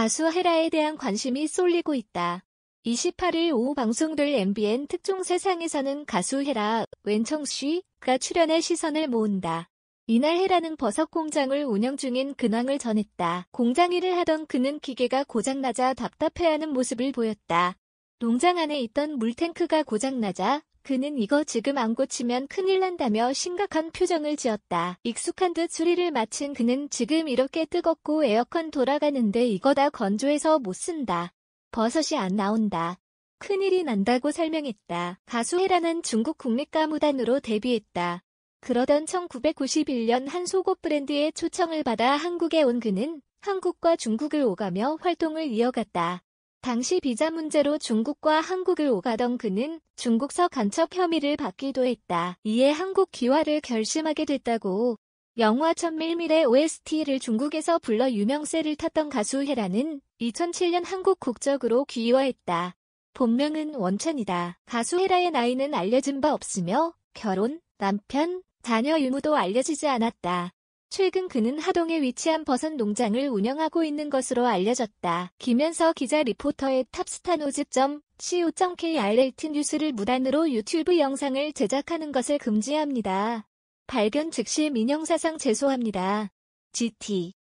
가수 헤라에 대한 관심이 쏠리고 있다. 28일 오후 방송될 MBN 특종 세상에서는 가수 헤라 웬청씨가 출연해 시선을 모은다. 이날 헤라는 버섯 공장을 운영 중인 근황을 전했다. 공장 일을 하던 그는 기계가 고장나자 답답해하는 모습을 보였다. 농장 안에 있던 물탱크가 고장나자 그는 이거 지금 안 고치면 큰일 난다며 심각한 표정을 지었다. 익숙한 듯 수리를 마친 그는 지금 이렇게 뜨겁고 에어컨 돌아가는데 이거 다 건조해서 못 쓴다. 버섯이 안 나온다. 큰일이 난다고 설명했다. 가수해라는 중국 국립 가무단으로 데뷔했다. 그러던 1991년 한 속옷 브랜드의 초청을 받아 한국에 온 그는 한국과 중국을 오가며 활동을 이어갔다. 당시 비자 문제로 중국과 한국을 오가던 그는 중국서 간첩 혐의를 받기도 했다. 이에 한국 귀화를 결심하게 됐다고 영화 천밀밀의 OST를 중국에서 불러 유명세를 탔던 가수 헤라는 2007년 한국 국적으로 귀화했다. 본명은 원천이다. 가수 헤라의 나이는 알려진 바 없으며 결혼, 남편, 자녀 유무도 알려지지 않았다. 최근 그는 하동에 위치한 버섯 농장을 운영하고 있는 것으로 알려졌다. 김현서 기자 리포터의 탑스타노즈 c o k r 뉴스를 무단으로 유튜브 영상을 제작하는 것을 금지합니다. 발견 즉시 민영사상 제소합니다. GT